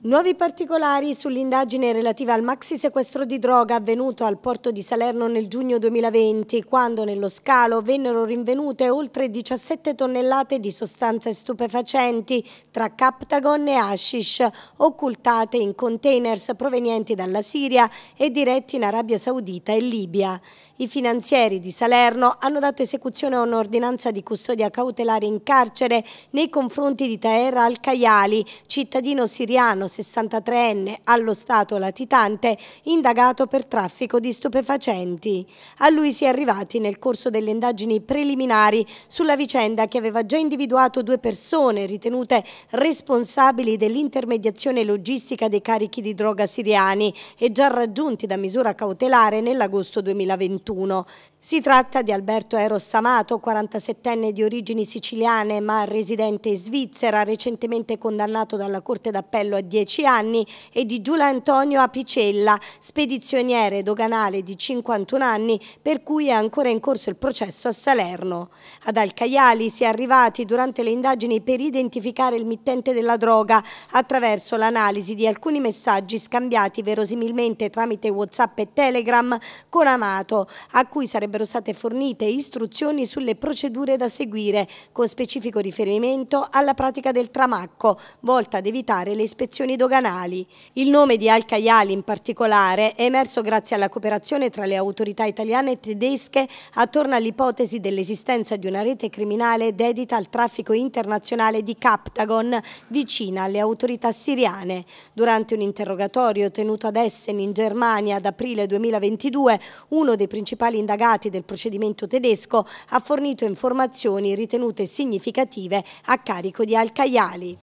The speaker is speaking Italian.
Nuovi particolari sull'indagine relativa al maxi sequestro di droga avvenuto al porto di Salerno nel giugno 2020, quando nello scalo vennero rinvenute oltre 17 tonnellate di sostanze stupefacenti tra Captagon e Hashish, occultate in containers provenienti dalla Siria e diretti in Arabia Saudita e Libia. I finanzieri di Salerno hanno dato esecuzione a un'ordinanza di custodia cautelare in carcere nei confronti di Taher al-Kayali, cittadino siriano 63enne, allo stato latitante, indagato per traffico di stupefacenti. A lui si è arrivati nel corso delle indagini preliminari sulla vicenda che aveva già individuato due persone ritenute responsabili dell'intermediazione logistica dei carichi di droga siriani e già raggiunti da misura cautelare nell'agosto 2021. Si tratta di Alberto Eros Amato, 47enne di origini siciliane ma residente in Svizzera, recentemente condannato dalla Corte d'Appello a 10 dieci anni e di Giulio Antonio Apicella, spedizioniere doganale di 51 anni per cui è ancora in corso il processo a Salerno. Ad Alcaiali si è arrivati durante le indagini per identificare il mittente della droga attraverso l'analisi di alcuni messaggi scambiati verosimilmente tramite Whatsapp e Telegram con Amato, a cui sarebbero state fornite istruzioni sulle procedure da seguire, con specifico riferimento alla pratica del tramacco, volta ad evitare le ispezioni operazioni doganali. Il nome di Al Kayali in particolare è emerso grazie alla cooperazione tra le autorità italiane e tedesche attorno all'ipotesi dell'esistenza di una rete criminale dedita al traffico internazionale di Captagon vicina alle autorità siriane. Durante un interrogatorio tenuto ad Essen in Germania ad aprile 2022, uno dei principali indagati del procedimento tedesco ha fornito informazioni ritenute significative a carico di Al Kayali.